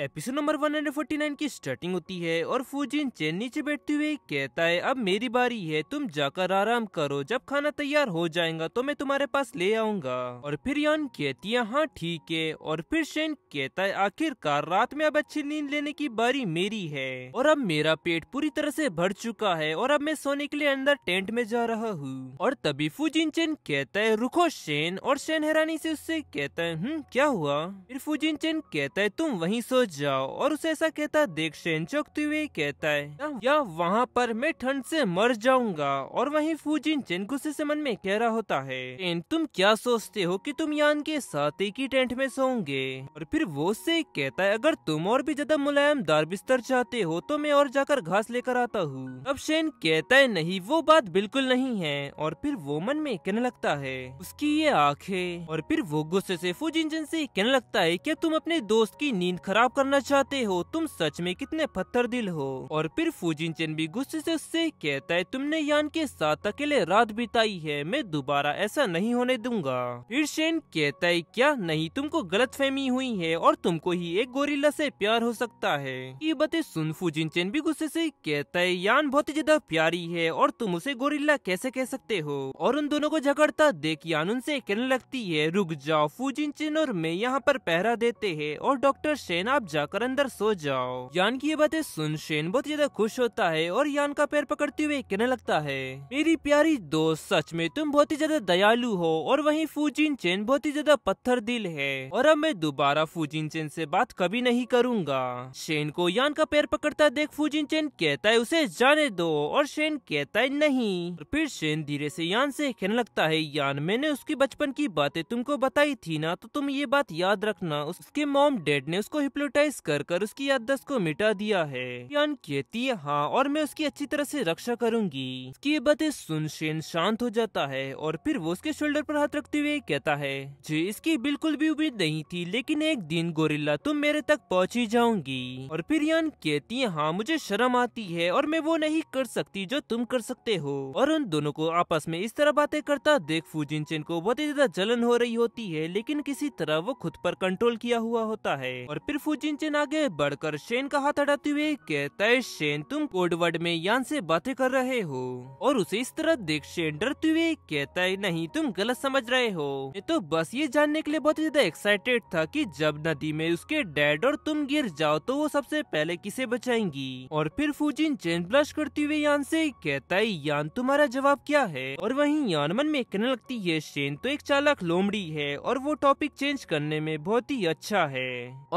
episode number 149 की starting होती है और फूजिन चैन नीचे बैठते हुए कहता है अब मेरी बारी है तुम जाकर आराम करो जब खाना तैयार हो जाएगा तो मैं तुम्हारे पास ले आऊंगा और फिर यान कहती है हाँ ठीक है और फिर शेन कहता है आखिरकार रात में अब अच्छी नींद लेने की बारी मेरी है और अब मेरा पेट पूरी तरह से भर चुका है और अब मैं सोने के लिए अंदर टेंट में जा रहा हूँ और तभी फूजिन चैन कहता है रुको शेन और शेन हैरानी से उससे कहता है हम्म, क्या हुआ फिर फूजिन चैन कहता है तुम वही सो जाओ और उसे ऐसा कहता देख शेन चौकते हुए कहता है या वहाँ पर मैं ठंड से मर जाऊंगा और वहीं फूजिन चेन गुस्से से मन में कह रहा होता है एन तुम क्या सोचते हो कि तुम यान के साथ एक ही टेंट में सोंगे और फिर वो से कहता है अगर तुम और भी ज्यादा मुलायम दार बिस्तर चाहते हो तो मैं और जाकर घास लेकर आता हूँ अब शेन कहता है नहीं वो बात बिल्कुल नहीं है और फिर वो मन में कहने लगता है उसकी ये आँखें और फिर वो गुस्से से फूजिन चेन से कहने लगता है क्या तुम अपने दोस्त की नींद खराब करना चाहते हो तुम सच में कितने पत्थर दिल हो और फिर फूजिन चेन भी गुस्से से उससे कहता है तुमने यान के साथ अकेले रात बिताई है मैं दोबारा ऐसा नहीं होने दूंगा फिर शेन कहता है क्या नहीं तुमको गलत फहमी हुई है और तुमको ही एक गोरिल्ला से प्यार हो सकता है ये बातें सुन फूजिन चेन भी गुस्से से कहता है यान बहुत ज्यादा प्यारी है और तुम उसे गोरिल्ला कैसे कह सकते हो और उन दोनों को झगड़ता देख यान उनसे कहने लगती है रुक जाओ फूजिन चेन और मैं यहाँ पर पहरा देते है और डॉक्टर शेन आप जाकर अंदर सो जाओ यान की ये बातें सुन शेन बहुत ज्यादा खुश होता है और यान का पैर पकड़ते हुए कहने लगता है मेरी प्यारी दोस्त सच में तुम बहुत ही ज्यादा दयालु हो और वहीं फूजिन चेन बहुत ही ज्यादा पत्थर दिल है और अब मैं दोबारा फूजिन चेन से बात कभी नहीं करूंगा शेन को यान का पैर पकड़ता देख फूजिन चेन कहता है उसे जाने दो और शेन कहता है नहीं फिर शेन धीरे से यान से कहने लगता है यान मैंने उसकी बचपन की बातें तुमको बताई थी ना तो तुम ये बात याद रखना उसके मॉम डैड ने उसको हिप्लोट हिप्नोटाइज कर कर उसकी याददाश्त को मिटा दिया है यान कहती है हाँ और मैं उसकी अच्छी तरह से रक्षा करूंगी उसकी बातें सुन शेन शांत हो जाता है और फिर वो उसके शोल्डर पर हाथ रखते हुए कहता है जी इसकी बिल्कुल भी उम्मीद नहीं थी लेकिन एक दिन गोरिल्ला तुम मेरे तक पहुँच ही जाऊंगी और फिर यान कहती है हाँ मुझे शर्म आती है और मैं वो नहीं कर सकती जो तुम कर सकते हो और उन दोनों को आपस में इस तरह बातें करता देख फूजिन चेन को बहुत ही ज्यादा जलन हो रही होती है लेकिन किसी तरह वो खुद पर कंट्रोल किया हुआ होता है और फिर फूजिन सचिन चेन आगे बढ़कर शेन का हाथ हटाते हुए कहता है शेन तुम कोडवर्ड में यान से बातें कर रहे हो और उसे इस तरह देख शेन डरते हुए कहता है नहीं तुम गलत समझ रहे हो तो बस ये जानने के लिए बहुत ज्यादा एक्साइटेड था कि जब नदी में उसके डैड और तुम गिर जाओ तो वो सबसे पहले किसे बचाएंगी और फिर फूजिन चेन ब्लश करते हुए यान से कहता है यान तुम्हारा जवाब क्या है और वही यान मन में कहने लगती है शेन तो एक चालक लोमड़ी है और वो टॉपिक चेंज करने में बहुत ही अच्छा है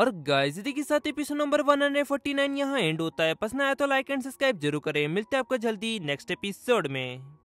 और गाइज इसी के साथ एपिसोड नंबर 149 यहाँ एंड होता है पसंद आया तो लाइक एंड सब्सक्राइब जरूर करें मिलते हैं आपको जल्दी नेक्स्ट एपिसोड में